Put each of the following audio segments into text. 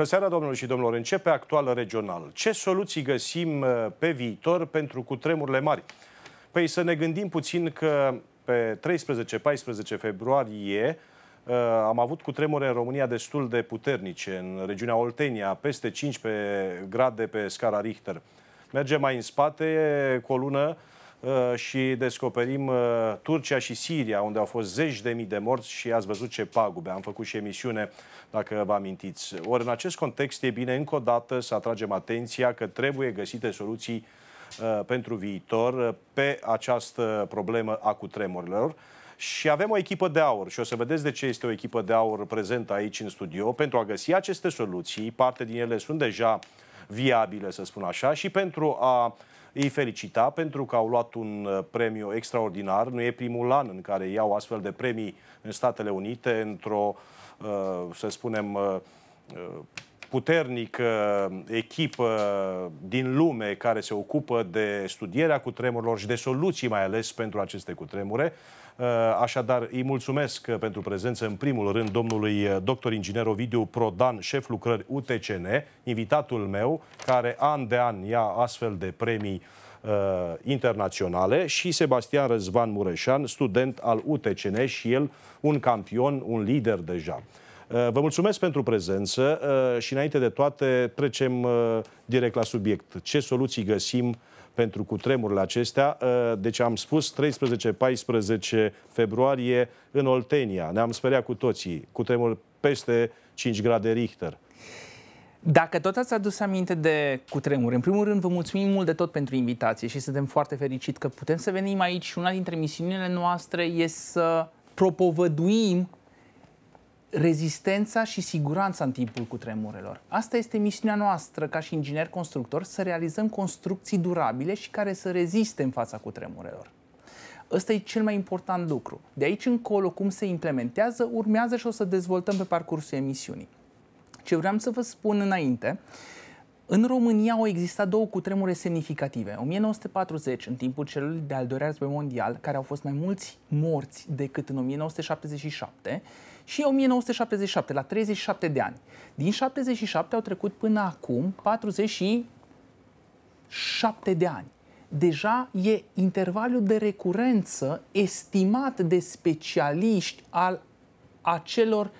Bună seara, domnilor și domnilor. Începe actual regional. Ce soluții găsim uh, pe viitor pentru cutremurile mari? Păi să ne gândim puțin că pe 13-14 februarie uh, am avut cutremure în România destul de puternice, în regiunea Oltenia, peste 15 grade pe scara Richter. Mergem mai în spate, cu o lună, Uh, și descoperim uh, Turcia și Siria, unde au fost zeci de mii de morți și ați văzut ce pagube. Am făcut și emisiune, dacă vă amintiți. Ori în acest context e bine încă o dată să atragem atenția că trebuie găsite soluții uh, pentru viitor pe această problemă a cutremurilor. Și avem o echipă de aur și o să vedeți de ce este o echipă de aur prezentă aici în studio pentru a găsi aceste soluții. Parte din ele sunt deja uh, viabile, să spun așa, și pentru a îi felicita pentru că au luat un uh, premiu extraordinar. Nu e primul an în care iau astfel de premii în Statele Unite, într-o, uh, să spunem, uh, puternică echipă din lume care se ocupă de studierea cutremurilor și de soluții mai ales pentru aceste cutremure. Eh, așadar, îi mulțumesc pentru prezență în primul rând domnului eh, doctor inginer Ovidiu Prodan, șef lucrări UTCN, invitatul meu, care an de an ia astfel de premii uh, internaționale și Sebastian Răzvan Mureșan, student al UTCN și el un campion, un lider deja. vă mulțumesc pentru prezență și înainte de toate trecem direct la subiect. Ce soluții găsim uh, pentru cutremurile acestea. Uh, deci am spus 13-14 februarie în Oltenia. Ne-am speriat cu toții. Cutremur peste 5 grade Richter. Dacă tot ați adus aminte de cutremur, în primul rând vă mulțumim mult de tot pentru invitație și suntem foarte fericit că putem să venim aici și una dintre misiunile noastre este să propovăduim rezistența și siguranța în timpul cutremurelor. Asta este misiunea noastră ca și inginer constructor, să realizăm construcții durabile și care să reziste în fața cutremurelor. Ăsta e cel mai important lucru. De aici încolo, cum se implementează, urmează și o să dezvoltăm pe parcursul emisiunii. Ce vreau să vă spun înainte în România au existat două cutremure semnificative. 1940, în timpul celui de-al doilea război mondial, care au fost mai mulți morți decât în 1977, și 1977, la 37 de ani. Din 77 au trecut până acum 47 de ani. Deja e intervalul de recurență estimat de specialiști al acelor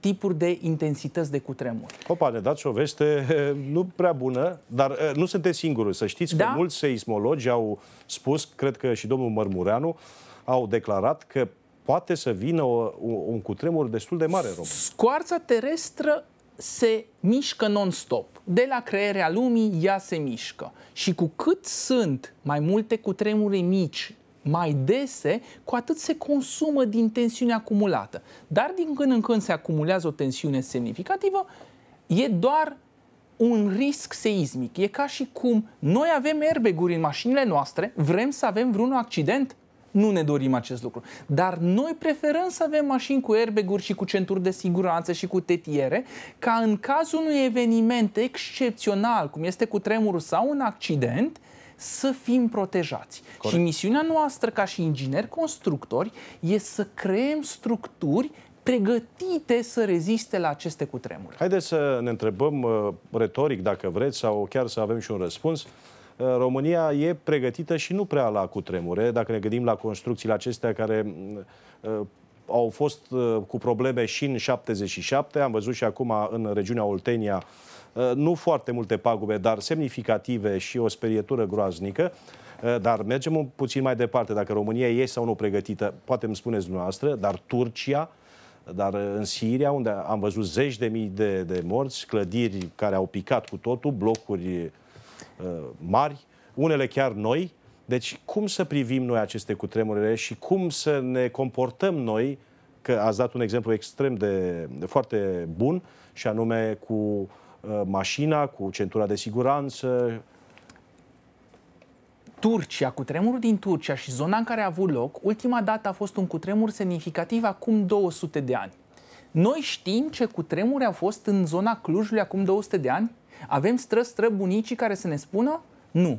tipuri de intensități de cutremur. Opa, ne dați o veste nu prea bună, dar eh, nu sunteți singuri. Să știți da? că mulți seismologi au spus, cred că și domnul Mărmureanu, au declarat că poate să vină o, o, un cutremur destul de mare. Robert. Scoarța terestră se mișcă non-stop. De la crearea lumii, ea se mișcă. Și cu cât sunt mai multe cutremure mici mai dese, cu atât se consumă din tensiune acumulată. Dar din când în când se acumulează o tensiune semnificativă, e doar un risc seismic. E ca și cum noi avem airbag-uri în mașinile noastre, vrem să avem vreun accident? Nu ne dorim acest lucru. Dar noi preferăm să avem mașini cu airbag-uri și cu centuri de siguranță și cu tetiere, ca în cazul unui eveniment excepțional, cum este cu tremurul sau un accident, uh, să fim protejați. Corect. Și misiunea noastră ca și ingineri constructori e să creăm structuri pregătite să reziste la aceste cutremure. Haideți să ne întrebăm uh, retoric, dacă vreți, sau chiar să avem și un răspuns. Uh, România e pregătită și nu prea la cutremure, dacă ne gândim la construcțiile acestea care uh, au fost cu probleme și în 77, am văzut și acum în regiunea Oltenia Uh, nu foarte multe pagube, dar semnificative și o sperietură groaznică. Uh, dar mergem un puțin mai departe, dacă România e sau nu pregătită, poate îmi spuneți dumneavoastră, dar Turcia, dar uh, în Siria, unde am văzut zeci de mii de, de morți, clădiri care au picat cu totul, blocuri mari, unele chiar noi. Deci cum să privim noi aceste cutremure și cum să ne comportăm noi, că ați dat un exemplu extrem de, de foarte bun, și anume cu Uh, mașina cu centura de siguranță. Turcia, cu tremurul din Turcia și zona în care a avut loc, ultima dată a fost un cutremur semnificativ acum 200 de ani. Noi știm ce cutremuri au fost în zona Clujului acum 200 de ani? Avem stră stră bunicii care să ne spună? Nu.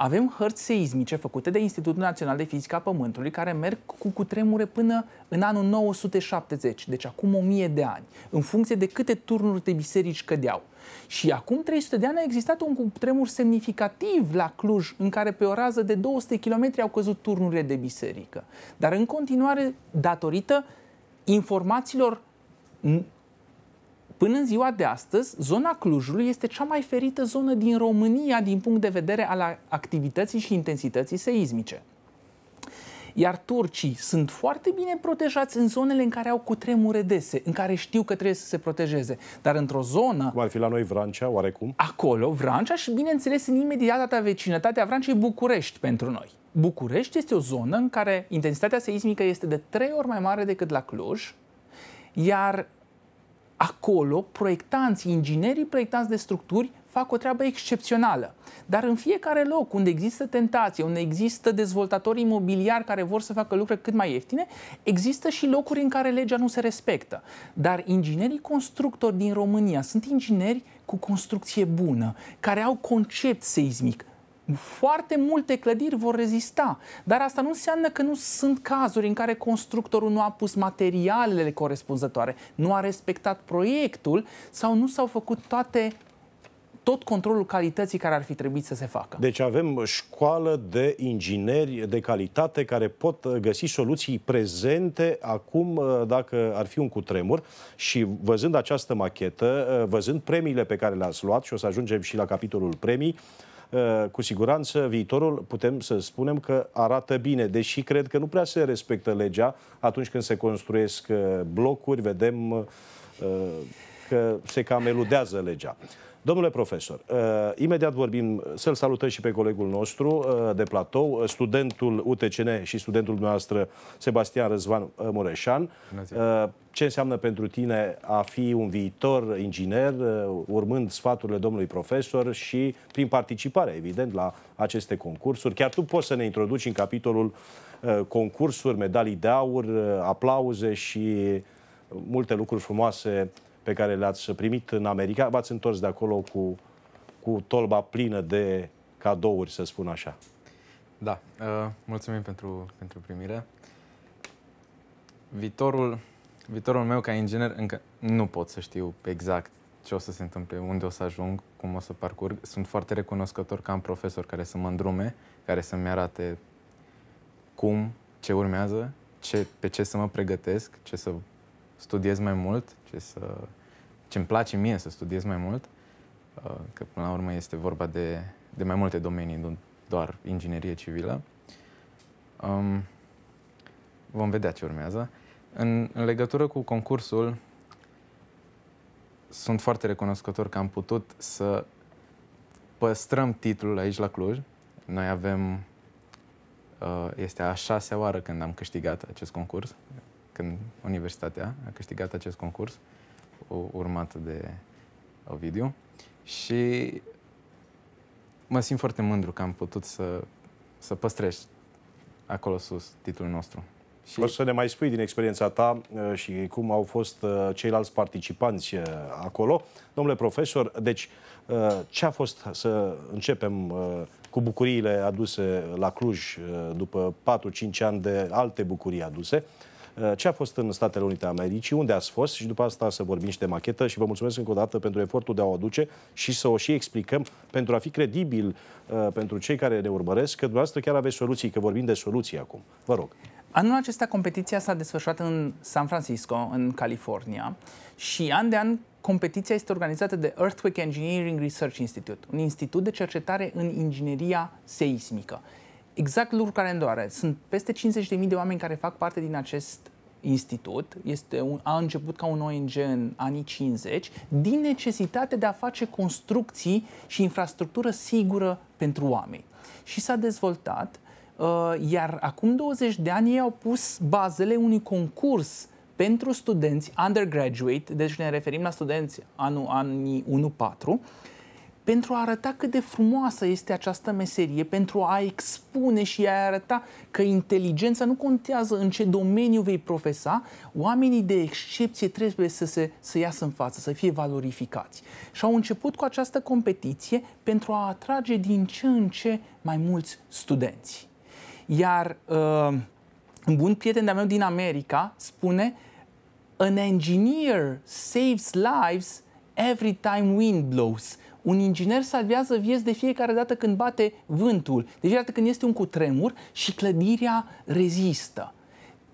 Avem hărți seismice făcute de Institutul Național de Fizică a Pământului care merg cu cutremure până în anul 970, deci acum 1000 de ani, în funcție de câte turnuri de biserici cădeau. Și acum 300 de ani a existat un cutremur semnificativ la Cluj, în care pe o rază de 200 km au căzut turnurile de biserică. Dar în continuare, datorită informațiilor Până în ziua de astăzi, zona Clujului este cea mai ferită zonă din România din punct de vedere al activității și intensității seismice. Iar turcii sunt foarte bine protejați în zonele în care au cutremure dese, în care știu că trebuie să se protejeze. Dar într-o zonă... Cum ar fi la noi Vrancea, oarecum? Acolo, Vrancea și, bineînțeles, în imediata vecinătatea Vrancei București pentru noi. București este o zonă în care intensitatea seismică este de trei ori mai mare decât la Cluj, iar acolo proiectanți, inginerii proiectanți de structuri fac o treabă excepțională. Dar în fiecare loc unde există tentație, unde există dezvoltatori imobiliari care vor să facă lucruri cât mai ieftine, există și locuri în care legea nu se respectă. Dar inginerii constructori din România sunt ingineri cu construcție bună, care au concept seismic, foarte multe clădiri vor rezista. Dar asta nu înseamnă că nu sunt cazuri în care constructorul nu a pus materialele corespunzătoare, nu a respectat proiectul sau nu s-au făcut toate tot controlul calității care ar fi trebuit să se facă. Deci avem școală de ingineri de calitate care pot găsi soluții prezente acum uh, dacă ar fi un cutremur și văzând această machetă, uh, văzând premiile pe care le-ați luat și o să ajungem și la capitolul premii, Eh, cu siguranță viitorul putem să spunem că arată bine, deși cred că nu prea se respectă legea atunci când se construiesc eh, blocuri, vedem eh, că se cam eludează legea. Domnule profesor, uh, imediat vorbim, să-l salutăm și pe colegul nostru uh, de platou, uh, studentul UTCN și studentul dumneavoastră Sebastian Răzvan Mureșan. Ce înseamnă pentru tine a fi un viitor inginer, urmând sfaturile domnului profesor și prin participare, evident, la aceste concursuri? Chiar tu poți să ne introduci în capitolul concursuri, medalii de aur, aplauze și multe lucruri frumoase pe care le-ați primit în America, v-ați întors de acolo cu, cu tolba plină de cadouri, să spun așa. Da, uh, mulțumim pentru, pentru primire. Viitorul, viitorul meu ca inginer, încă nu pot să știu exact ce o să se întâmple, unde o să ajung, cum o să parcurg. Sunt foarte recunoscător că am profesor care să mă îndrume, care să-mi arate cum, ce urmează, ce, pe ce să mă pregătesc, ce să studiez mai mult, ce să, ce-mi place mie să studiez mai mult, uh, că până la urmă este vorba de, de mai multe domenii, nu doar inginerie civilă. Um, vom vedea ce urmează. În, în legătură cu concursul, sunt foarte recunoscător că am putut să păstrăm titlul aici la Cluj. Noi avem, uh, este a șasea oară când am câștigat acest concurs când universitatea a câștigat acest concurs, urmat de Ovidiu. Și mă simt foarte mândru că am putut să, să păstrez acolo sus titlul nostru. Și... O să ne mai spui din experiența ta uh, și cum au fost uh, ceilalți participanți uh, acolo. Domnule profesor, deci ce a fost să începem cu bucuriile aduse la Cluj după 4-5 ani de alte bucurii aduse? Eh, ce a fost în Statele Unite ale Americii, unde ați fost și după asta să vorbim și de machetă și vă mulțumesc încă o dată pentru efortul de a o aduce și să o și explicăm pentru a fi credibil eh, pentru cei care ne urmăresc că dumneavoastră chiar aveți soluții, că vorbim de soluții acum. Vă rog. Anul acesta competiția s-a desfășurat în San Francisco, în California, și an de an competiția este organizată de Earthquake Engineering Research Institute, un institut de cercetare în ingineria seismică exact lucru care îmi doare. Sunt peste 50.000 de oameni care fac parte din acest institut, este un, a început ca un ONG în anii 50, din necesitate de a face construcții și infrastructură sigură pentru oameni. Și s-a dezvoltat, uh, iar acum 20 de ani ei au pus bazele unui concurs pentru studenți undergraduate, deci ne referim la studenți anul, anii 1-4, pentru a arăta cât de frumoasă este această meserie, pentru a expune și a arăta că inteligența nu contează în ce domeniu vei profesa, oamenii de excepție trebuie să, se, să iasă în față, să fie valorificați. Și au început cu această competiție pentru a atrage din ce în ce mai mulți studenți. Iar uh, un bun prieten de-a meu din America spune An engineer saves lives every time wind blows. Un inginer salvează vieți de fiecare dată când bate vântul, de deci, fiecare dată când este un cutremur și clădirea rezistă.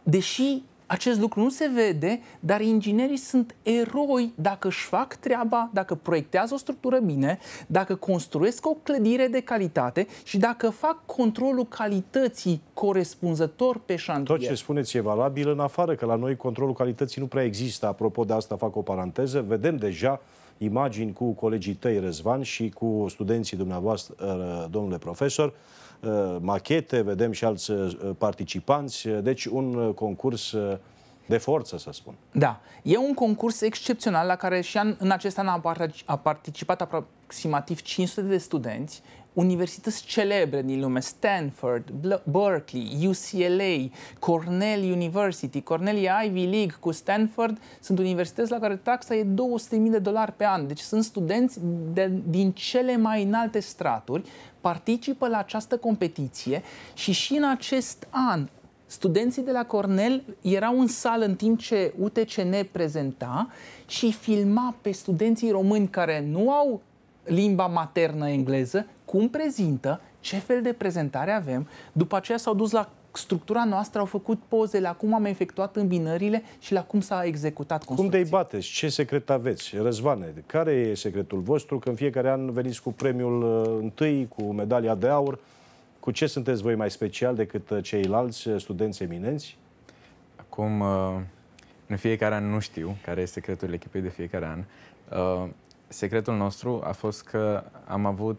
Deși acest lucru nu se vede, dar inginerii sunt eroi dacă își fac treaba, dacă proiectează o structură bine, dacă construiesc o clădire de calitate și dacă fac controlul calității corespunzător pe șantier. Tot ce spuneți e valabil, în afară că la noi controlul calității nu prea există. Apropo de asta fac o paranteză, vedem deja imagini cu colegii tăi, Răzvan, și cu studenții dumneavoastră, uh, domnule profesor, uh, machete, vedem și alți uh, participanți, deci un concurs de forță, să spun. Da. E un concurs excepțional la care și în acest an a participat aproximativ 500 de studenți universități celebre din lume, Stanford, Berkeley, UCLA, Cornell University, Cornell Ivy League cu Stanford, sunt universități la care taxa e 200.000 de dolari pe an. Deci sunt studenți de, din cele mai înalte straturi, participă la această competiție și și în acest an Studenții de la Cornell erau în sală în timp ce UTCN prezenta și filma pe studenții români care nu au limba maternă engleză, cum prezintă, ce fel de prezentare avem. După aceea s-au dus la structura noastră, au făcut pozele, acum am efectuat îmbinările și la cum s-a executat construcția. Cum de bateți? Ce secret aveți? Răzvane, care e secretul vostru? Că în fiecare an veniți cu premiul uh, întâi, cu medalia de aur. Cu ce sunteți voi mai special decât uh, ceilalți uh, studenți eminenți? Acum, în fiecare an nu știu care e secretul echipei de fiecare an secretul nostru a fost că am avut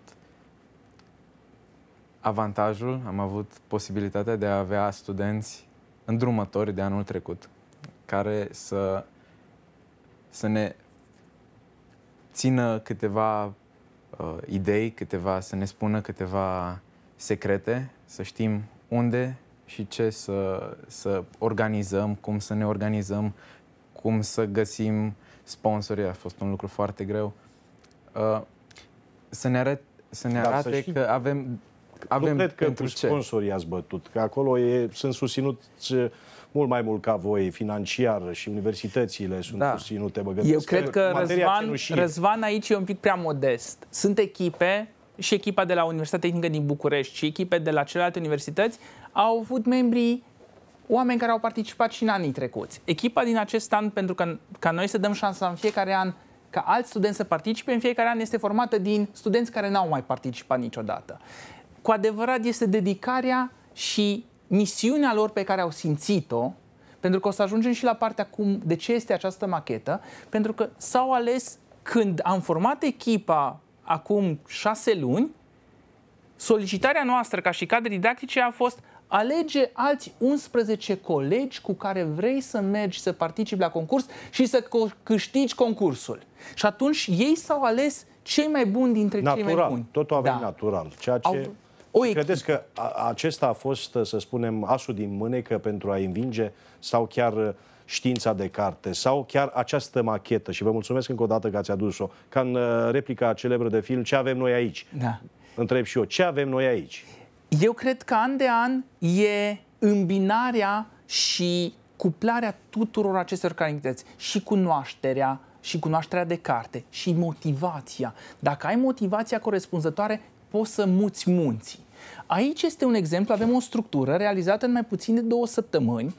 avantajul, am avut posibilitatea de a avea studenți îndrumători de anul trecut, care să, să ne țină câteva uh, idei, câteva, să ne spună câteva secrete, să știm unde și ce să, să organizăm, cum să ne organizăm, cum să găsim sponsorii, a fost un lucru foarte greu. Uh, să ne, arăt, să ne da, arate să știi, că avem, avem nu cred că pentru cu sponsorii ce? ați bătut, că acolo e, sunt susținuți uh, mult mai mult ca voi, financiar și universitățile sunt da. susținute. Mă Eu cred că, că Răzvan, Răzvan aici e un pic prea modest. Sunt echipe și echipa de la Universitatea Tehnică din București și echipe de la celelalte universități au avut membrii oameni care au participat și în anii trecuți. Echipa din acest an, pentru că ca noi să dăm șansa în fiecare an ca alți studenți să participe, în fiecare an este formată din studenți care n-au mai participat niciodată. Cu adevărat este dedicarea și misiunea lor pe care au simțit-o, pentru că o să ajungem și la partea cum, de ce este această machetă, pentru că s-au ales când am format echipa acum șase luni, solicitarea noastră ca și cadre didactice a fost alege alți 11 colegi cu care vrei să mergi să participi la concurs și să câștigi concursul. Și atunci ei s-au ales cei mai buni dintre natural, cei mai buni. Totul a venit da. natural. Ceea ce... Au... O Credeți că acesta a fost, să spunem, asul din mânecă pentru a învinge sau chiar uh, știința de carte sau chiar această machetă? Și vă mulțumesc încă o dată că ați adus-o. Ca în uh, replica celebră de film, ce avem noi aici? Da. Întreb și eu, ce avem noi aici? Eu cred că an de an e îmbinarea și cuplarea tuturor acestor calități și cunoașterea și cunoașterea de carte și motivația. Dacă ai motivația corespunzătoare, poți să muți munții. Aici este un exemplu, avem o structură realizată în mai puțin de două săptămâni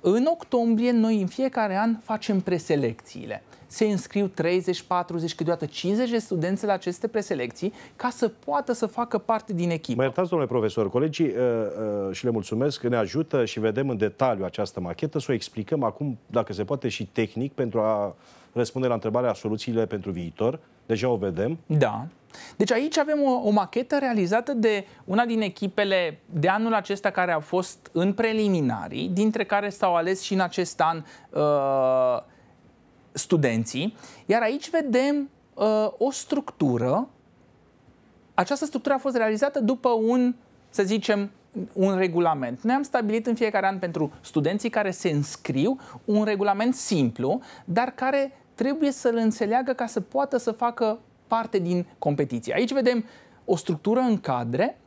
în octombrie, noi în fiecare an facem preselecțiile. Se înscriu 30, 40, câteodată 50 de studenți la aceste preselecții ca să poată să facă parte din echipă. Mă iertați, domnule profesor, colegii, uh, uh, și le mulțumesc, ne ajută și vedem în detaliu această machetă, să o explicăm acum, dacă se poate, și tehnic pentru a răspunde la întrebarea soluțiile pentru viitor. Deja o vedem. Da. Deci aici avem o, o machetă realizată de una din echipele de anul acesta care a fost în preliminarii, dintre care s-au ales și în acest an uh, studenții. Iar aici vedem uh, o structură. Această structură a fost realizată după un, să zicem, un regulament. Noi am stabilit în fiecare an pentru studenții care se înscriu un regulament simplu, dar care trebuie să-l înțeleagă ca să poată să facă parte din competiție. Aici vedem o structură în cadre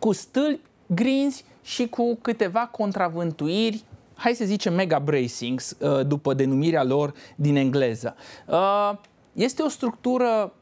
cu stâlpi, grinzi și cu câteva contravântuiri hai să zicem mega bracings, uh, după denumirea lor din engleză. Uh, este o structură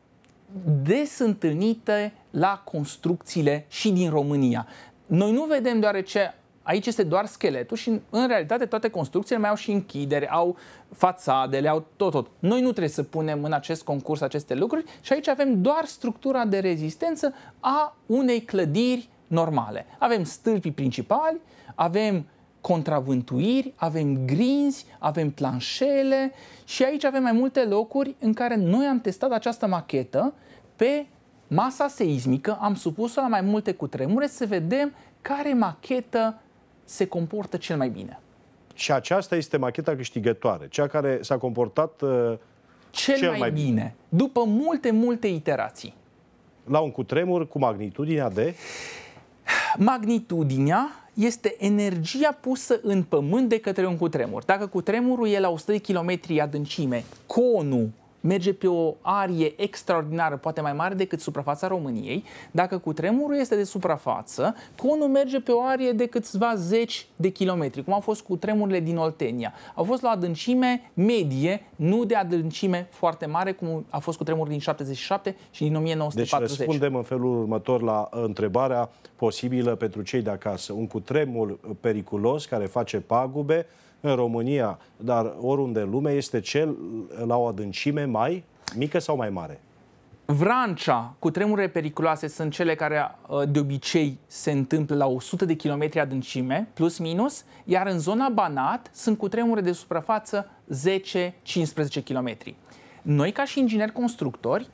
des întâlnită la construcțiile și din România. Noi nu vedem deoarece Aici este doar scheletul și, în realitate, toate construcțiile mai au și închideri, au fațadele, au tot, tot. Noi nu trebuie să punem în acest concurs aceste lucruri și aici avem doar structura de rezistență a unei clădiri normale. Avem stâlpii principali, avem contravântuiri, avem grinzi, avem planșele și aici avem mai multe locuri în care noi am testat această machetă pe masa seismică, am supus-o la mai multe cutremure să vedem care machetă se comportă cel mai bine. Și aceasta este macheta câștigătoare, cea care s-a comportat uh, cel, cel mai, mai bine, bine, după multe, multe iterații. La un cutremur cu magnitudinea de? Magnitudinea este energia pusă în pământ de către un cutremur. Dacă cutremurul e la 100 km adâncime, conul merge pe o arie extraordinară, poate mai mare decât suprafața României. Dacă cu tremurul este de suprafață, conul merge pe o arie de câțiva zeci de kilometri, cum au fost cu tremurile din Oltenia. Au fost la adâncime medie, nu de adâncime foarte mare, cum a fost cu tremurul din 77 și din 1940. Deci răspundem în felul următor la uh, întrebarea posibilă pentru cei de acasă. Un cutremur periculos care face pagube în România, dar oriunde în lume, este cel la o adâncime mai mică sau mai mare? Vrancea cu tremure periculoase sunt cele care uh, de obicei se întâmplă la 100 de km adâncime, plus minus, iar în zona Banat sunt cu tremure de suprafață 10-15 km. Noi, ca și ingineri constructori,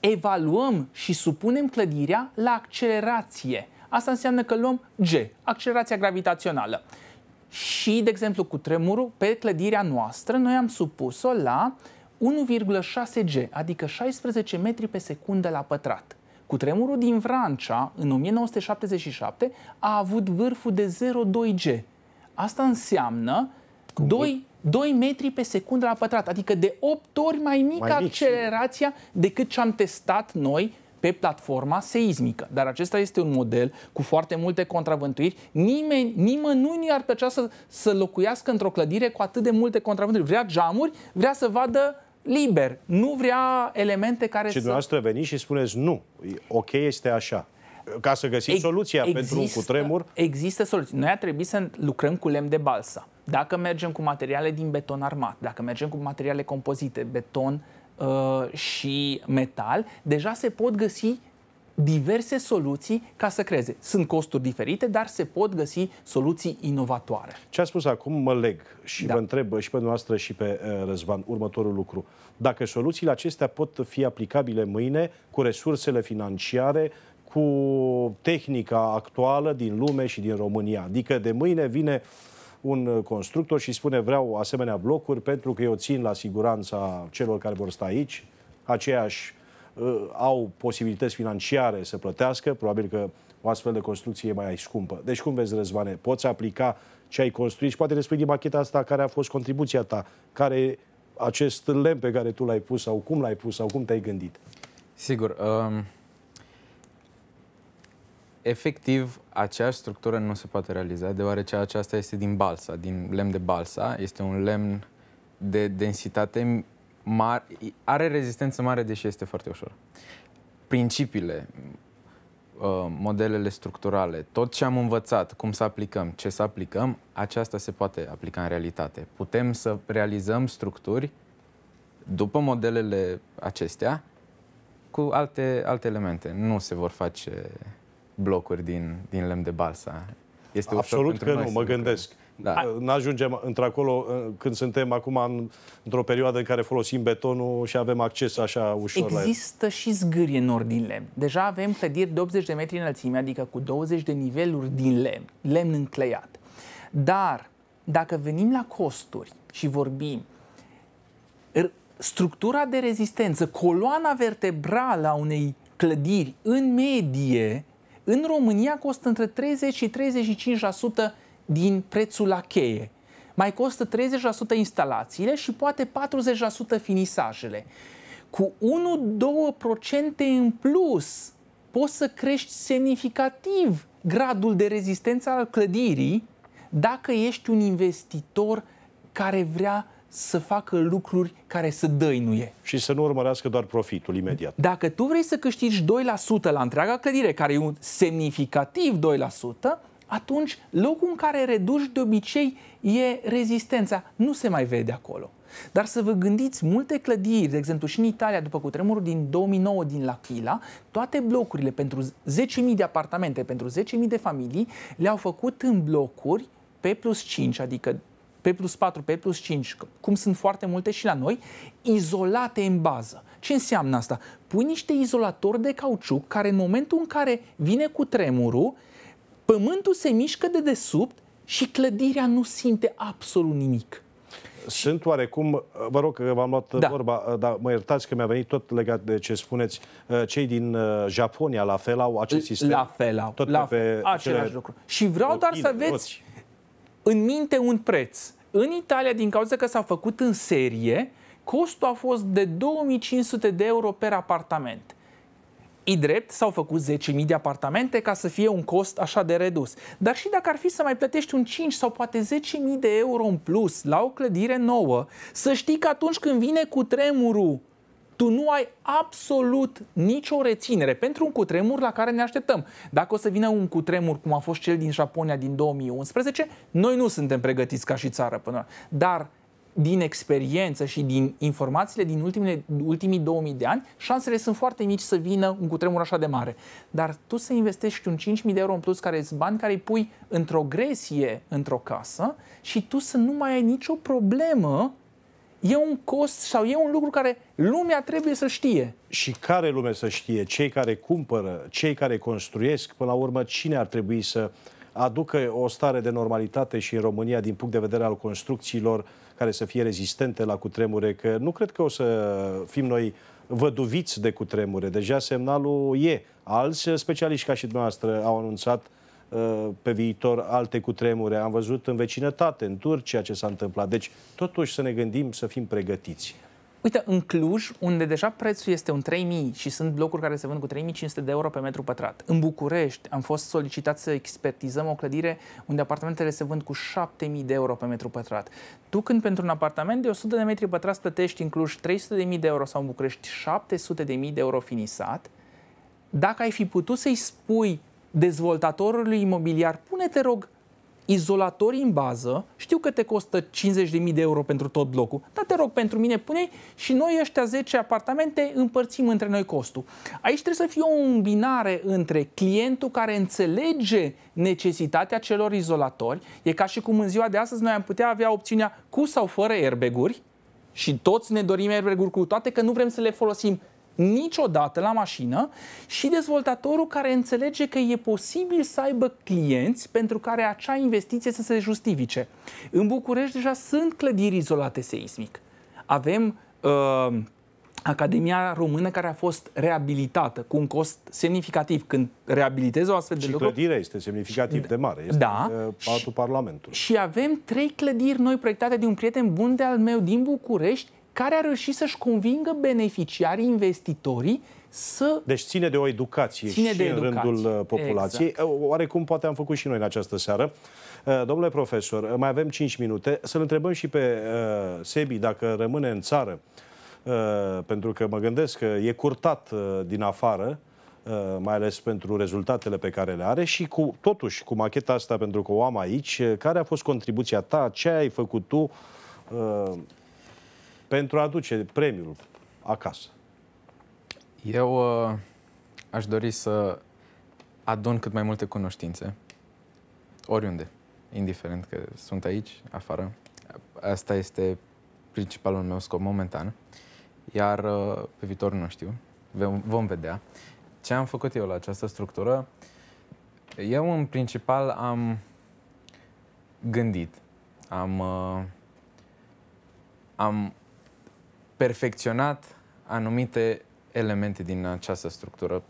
evaluăm și supunem clădirea la accelerație. Asta înseamnă că luăm G, accelerația gravitațională. Și, de exemplu, cu tremurul, pe clădirea noastră, noi am supus-o la 1,6G, adică 16 metri pe secundă la pătrat. Cu tremurul din Franța în 1977, a avut vârful de 0,2G. Asta înseamnă 2, 2 metri pe secundă la pătrat, adică de 8 ori mai mică mai accelerația decât ce am testat noi pe platforma seismică. Dar acesta este un model cu foarte multe contravântuiri. Nimeni, nimănui ar plăcea să, să locuiască într-o clădire cu atât de multe contravântuiri. Vrea geamuri, vrea să vadă liber, nu vrea elemente care și să... Și dumneavoastră veniți și spuneți nu, ok este așa ca să găsim Ex- soluția există, pentru un cutremur? Există soluții. Noi a trebuit să lucrăm cu lemn de balsă. Dacă mergem cu materiale din beton armat, dacă mergem cu materiale compozite, beton Uh, și metal, deja se pot găsi diverse soluții ca să creeze. Sunt costuri diferite, dar se pot găsi soluții inovatoare. Ce a spus acum mă leg și da. vă întreb uh, și pe noastră și pe uh, Răzvan următorul lucru. Dacă soluțiile acestea pot fi aplicabile mâine cu resursele financiare, cu tehnica actuală din lume și din România. Adică de mâine vine uh, un uh, constructor și spune vreau asemenea blocuri pentru că eu țin la siguranța celor care vor sta aici, aceiași uh, au posibilități financiare să plătească, probabil că o astfel de construcție e mai scumpă. Deci cum vezi, Răzvane, poți aplica ce ai construit și poate despre din macheta asta care a fost contribuția ta, care acest lemn pe care tu l-ai pus sau cum l-ai pus sau cum te-ai gândit. Sigur, uh, efectiv, aceeași structură nu se poate realiza, deoarece aceasta este din balsa, din lemn de balsa. Este un lemn de densitate mare, are rezistență mare, deși este foarte ușor. Principiile, uh, modelele structurale, tot ce am învățat, cum să aplicăm, ce să aplicăm, aceasta se poate aplica în realitate. Putem să realizăm structuri după modelele acestea cu alte, alte elemente. Nu se vor face blocuri din, din lemn de balsa. Este Absolut că nu, mă lucrăm. gândesc. Da. Nu ajungem într-acolo uh, când suntem acum în, într-o perioadă în care folosim betonul și avem acces așa ușor Există la el. și zgârie în din lemn. Deja avem clădiri de 80 de metri înălțime, adică cu 20 de niveluri din lemn, lemn încleiat. Dar dacă venim la costuri și vorbim, structura de rezistență, coloana vertebrală a unei clădiri în medie în România costă între 30 și 35% din prețul la cheie. Mai costă 30% instalațiile și poate 40% finisajele. Cu 1-2% în plus poți să crești semnificativ gradul de rezistență al clădirii dacă ești un investitor care vrea să facă lucruri care să dăinuie. Și să nu urmărească doar profitul imediat. Dacă tu vrei să câștigi 2% la întreaga clădire, care e un semnificativ 2%, atunci locul în care reduci de obicei e rezistența. Nu se mai vede acolo. Dar să vă gândiți, multe clădiri, de exemplu și în Italia, după cutremurul din 2009 din L'Aquila, toate blocurile pentru 10.000 de apartamente, pentru 10.000 de familii, le-au făcut în blocuri P plus 5, adică P plus 4, P plus 5, cum sunt foarte multe și la noi, izolate în bază. Ce înseamnă asta? Pui niște izolatori de cauciuc care în momentul în care vine cu tremurul, pământul se mișcă de desubt și clădirea nu simte absolut nimic. Sunt oarecum, vă rog că v-am luat da. vorba, uh, dar mă iertați că mi-a venit tot legat de ce spuneți, uh, cei din uh, Japonia la fel au acest sistem. La fel au, tot la pe fel, același lucru. Și vreau doar să aveți... roți în minte un preț. În Italia, din cauza că s-a făcut în serie, costul a fost de 2500 de euro per apartament. I drept, s-au făcut 10.000 de apartamente ca să fie un cost așa de redus. Dar și dacă ar fi să mai plătești un 5 sau poate 10.000 de euro în plus la o clădire nouă, să știi că atunci când vine cu tremurul tu nu ai absolut nicio reținere pentru un cutremur la care ne așteptăm. Dacă o să vină un cutremur cum a fost cel din Japonia din 2011, noi nu suntem pregătiți ca și țară până la. Dar din experiență și din informațiile din ultimele, ultimii 2000 de ani, șansele sunt foarte mici să vină un cutremur așa de mare. Dar tu să investești un 5.000 de euro în plus, care sunt bani care îi pui într-o gresie într-o casă și tu să nu mai ai nicio problemă e un cost sau e un lucru care lumea trebuie să știe. Și care lume să știe? Cei care cumpără, cei care construiesc, până la urmă, cine ar trebui să aducă o stare de normalitate și în România din punct de vedere al construcțiilor care să fie rezistente la cutremure, că nu cred că o să fim noi văduviți de cutremure. Deja semnalul e. Alți specialiști ca și dumneavoastră au anunțat Uh, pe viitor alte cutremure. Am văzut în vecinătate, în Turcia, ce s-a întâmplat. Deci, totuși, să ne gândim să fim pregătiți. Uite, în Cluj, unde deja prețul este un 3000 și sunt blocuri care se vând cu 3500 de euro pe metru pătrat. În București am fost solicitat să expertizăm o clădire unde apartamentele se vând cu 7000 de euro pe metru pătrat. Tu când pentru un apartament de 100 de metri pătrați plătești în Cluj 300.000 de euro sau în București 700.000 de euro finisat, dacă ai fi putut să-i spui dezvoltatorului imobiliar, pune te rog izolatorii în bază, știu că te costă 50.000 de euro pentru tot blocul, dar te rog pentru mine, pune și noi ăștia 10 apartamente împărțim între noi costul. Aici trebuie să fie o îmbinare între clientul care înțelege necesitatea celor izolatori, e ca și cum în ziua de astăzi noi am putea avea opțiunea cu sau fără airbag-uri și toți ne dorim airbag-uri cu toate că nu vrem să le folosim niciodată la mașină și dezvoltatorul care înțelege că e posibil să aibă clienți pentru care acea investiție să se justifice. În București deja sunt clădiri izolate seismic. Avem uh, Academia Română care a fost reabilitată cu un cost semnificativ. Când reabilitezi o astfel de și lucru... clădirea este semnificativ de mare. Este da. Patul Parlamentului. Și avem trei clădiri noi proiectate de un prieten bun de al meu din București care a reușit să-și convingă beneficiarii, investitorii, să... Deci ține de o educație ține și de educație. în rândul uh, populației. Exact. Uh, oarecum poate am făcut și noi în această seară. Uh, domnule profesor, mai avem 5 minute. Să-l întrebăm și pe uh, Sebi dacă rămâne în țară, uh, pentru că mă gândesc că e curtat uh, din afară, uh, mai ales pentru rezultatele pe care le are și cu, totuși cu macheta asta pentru că o am aici, care a fost contribuția ta, ce ai făcut tu uh, pentru a aduce premiul acasă? Eu uh, aș dori să adun cât mai multe cunoștințe, oriunde, indiferent că sunt aici, afară. Asta este principalul meu scop momentan. Iar uh, pe viitor nu știu, vom vedea. Ce am făcut eu la această structură? Eu în principal am gândit, am, uh, am perfecționat anumite elemente din această structură.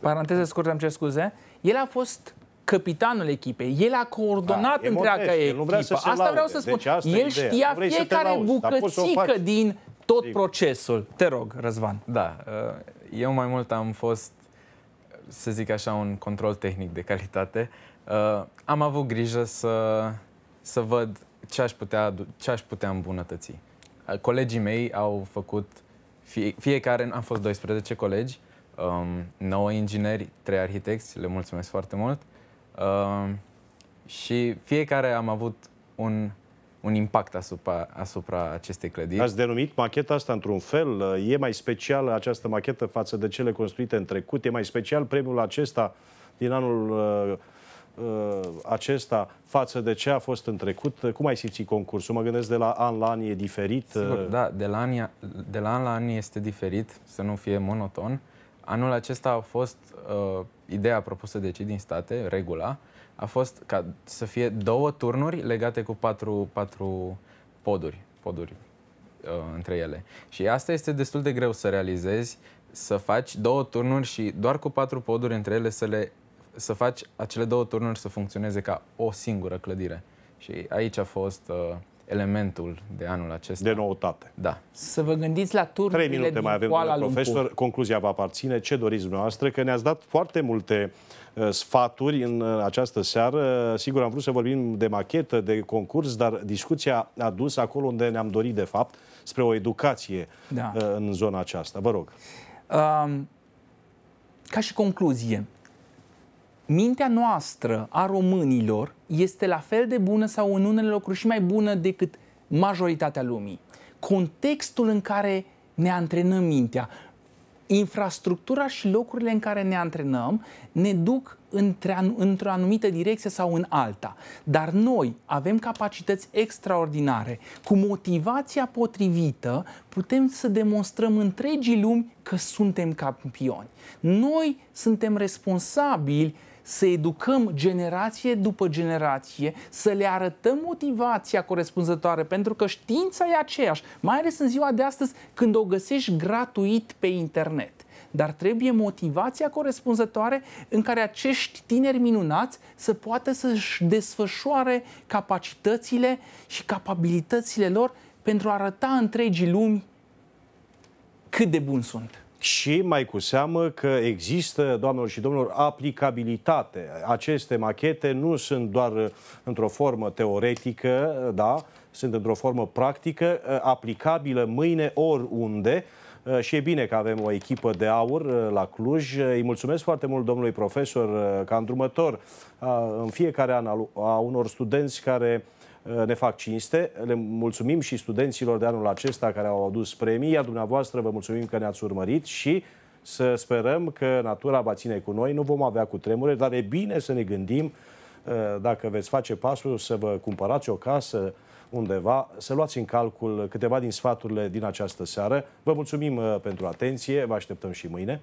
Paranteză scurtă, îmi cer scuze. El a fost capitanul echipei. El a coordonat da, întreaga echipă. să asta laude. vreau să deci spun. Deci asta el ideea. știa fiecare lauzi, bucățică din tot Sigur. procesul. Te rog, Răzvan. Da. Uh, eu mai mult am fost, să zic așa, un control tehnic de calitate. Uh, am avut grijă să, să văd ce aș putea, ce aș putea îmbunătăți colegii mei au făcut, fie, fiecare, am fost 12 colegi, um, 9 ingineri, 3 arhitecți, le mulțumesc foarte mult. Um, și fiecare am avut un, un impact asupra, asupra acestei clădiri. Ați denumit macheta asta într-un fel? E mai special această machetă față de cele construite în trecut? E mai special premiul acesta din anul uh, Uh, acesta față de ce a fost în trecut? Cum ai simțit concursul? Mă gândesc de la an la an e diferit? Sigur, uh, da, de la, an, de la an la an este diferit, să nu fie monoton. Anul acesta a fost uh, ideea propusă de cei din state, regula, a fost ca să fie două turnuri legate cu patru, patru poduri, poduri uh, între ele. Și asta este destul de greu să realizezi, să faci două turnuri și doar cu patru poduri între ele să le să faci acele două turnuri să funcționeze ca o singură clădire. Și aici a fost uh, elementul de anul acesta. De noutate. Da. Să vă gândiți la turnurile Trei minute mai avem, profesor. Lumpur. Concluzia va aparține. Ce doriți dumneavoastră? Că ne-ați dat foarte multe uh, sfaturi în uh, această seară. Uh, sigur, am vrut să vorbim de machetă, de concurs, dar discuția a dus acolo unde ne-am dorit, de fapt, spre o educație da. în zona aceasta. Vă rog. Um, ca și concluzie, mintea noastră a românilor este la fel de bună sau în unele locuri și mai bună decât majoritatea lumii. Contextul în care ne antrenăm mintea, infrastructura și locurile în care ne antrenăm ne duc într-o anumită direcție sau în alta. Dar noi avem capacități extraordinare. Cu motivația potrivită putem să demonstrăm întregii lumi că suntem campioni. Noi suntem responsabili să educăm generație după generație, să le arătăm motivația corespunzătoare, pentru că știința e aceeași, mai ales în ziua de astăzi când o găsești gratuit pe internet dar trebuie motivația corespunzătoare în care acești tineri minunați să poată să-și desfășoare capacitățile și capabilitățile lor pentru a arăta întregii lumi cât de buni sunt și mai cu seamă că există, doamnelor și domnilor, aplicabilitate. Aceste machete nu sunt doar uh, într-o formă teoretică, uh, da, sunt într-o formă practică, uh, aplicabilă mâine oriunde. Și e bine că avem o echipă de aur la Cluj. Îi mulțumesc foarte mult domnului profesor ca îndrumător în fiecare an a unor studenți care Eh, ne fac cinste. Le mulțumim și studenților de anul acesta care au adus premii, iar dumneavoastră vă mulțumim că ne-ați urmărit și să sperăm că natura va ține cu noi, nu vom avea cu tremure, dar e bine să ne gândim eh, dacă veți face pasul să vă cumpărați o casă undeva, să luați în calcul câteva din sfaturile din această seară. Vă mulțumim eh, pentru atenție, vă așteptăm și mâine.